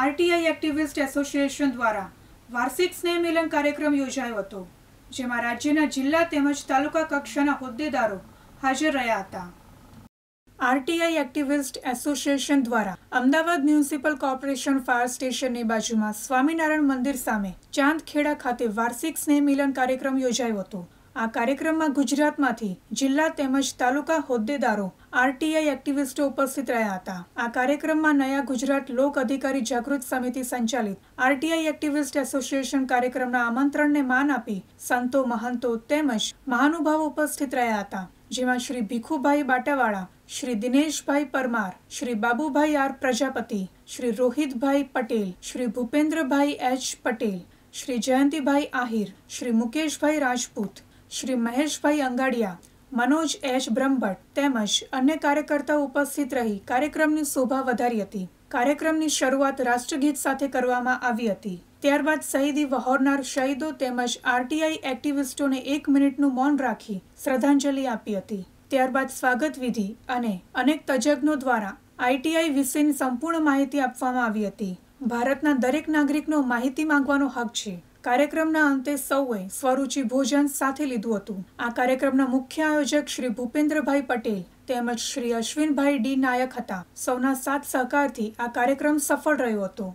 RTI activist association દ્વારા વાર્ષિક સ્નેહ મિલન કાર્યક્રમ યોજાયો હતો જેમાં રાજ્યના જિલ્લા તેમજ તાલુકા કક્ષાના હોદ્દેદારો હાજર રહ્યા હતા આરટીઆઈ એક્ટિવિસ્ટ એસોસિએશન દ્વારા અમદાવાદ મ્યુનિસિપલ કોર્પોરેશન ફાયર સ્ટેશનની બાજુમાં સ્વામિનારાયણ મંદિર સામે ચાંદખેડા ખાતે વાર્ષિક સ્નેહ મિલન કાર્યક્રમ યોજાયો હતો આ કાર્યક્રમમાં ગુજરાતમાંથી જિલ્લા તેમજ તાલુકા હોદ્દેદારો આરટીઆઈ એક્ટિવિસ્ટો ઉપસ્થિત રહ્યા હતા આ કાર્યક્રમમાં નયા ગુજરાત લોક અધિકારી જાગૃત સમિતિ સંચાલિત આરટીઆઈ એક્ટિવિસ્ટ એસોસિએશન કાર્યક્રમના આમંત્રણને માન આપી સંતો મહંતો તેમજ મહાનુભાવો ઉપસ્થિત રહ્યા હતા જેમાં Shri Bhikhubhai Batawala Shri Dineshbhai Parmar Shri Babubhai R Prajapati Shri Rohitbhai Patel Shri Bhupendrabhai H Patel Shri Jayantibhai Ahir Shri Mukeshbhai Rajput Shri Maheshbhai Angadia Manoj S Brahmbhatt તેમજ અન્ય કાર્યકર્તાઓ ઉપસ્થિત રહી કાર્યક્રમની શોભા વધારી હતી કાર્યક્રમની શરૂઆત રાષ્ટ્રગીત સાથે કરવામાં આવી હતી ત્યારબાદ શહીદી વહોરનાર શહીદો તેમજ આરટીઆઈ એક્ટિવિસ્ટોને એક મિનિટનું મૌન રાખી શ્રદ્ધાંજલિ આપી હતી ત્યારબાદ સ્વાગત વિધિ અને અનેક તજજ્ઞો દ્વારા આઈટીઆઈ વિશેની સંપૂર્ણ માહિતી આપવામાં આવી હતી ભારતના દરેક નાગરિકનો માહિતી માંગવાનો હક છે કાર્યક્રમના અંતે સૌએ સ્વરૂચિ ભોજન સાથે લીધું હતું આ કાર્યક્રમના મુખ્ય આયોજક શ્રી ભૂપેન્દ્રભાઈ પટેલ તેમજ શ્રી અશ્વિનભાઈ ડી નાયક હતા સૌના સાથ સહકારથી આ કાર્યક્રમ સફળ રહ્યો હતો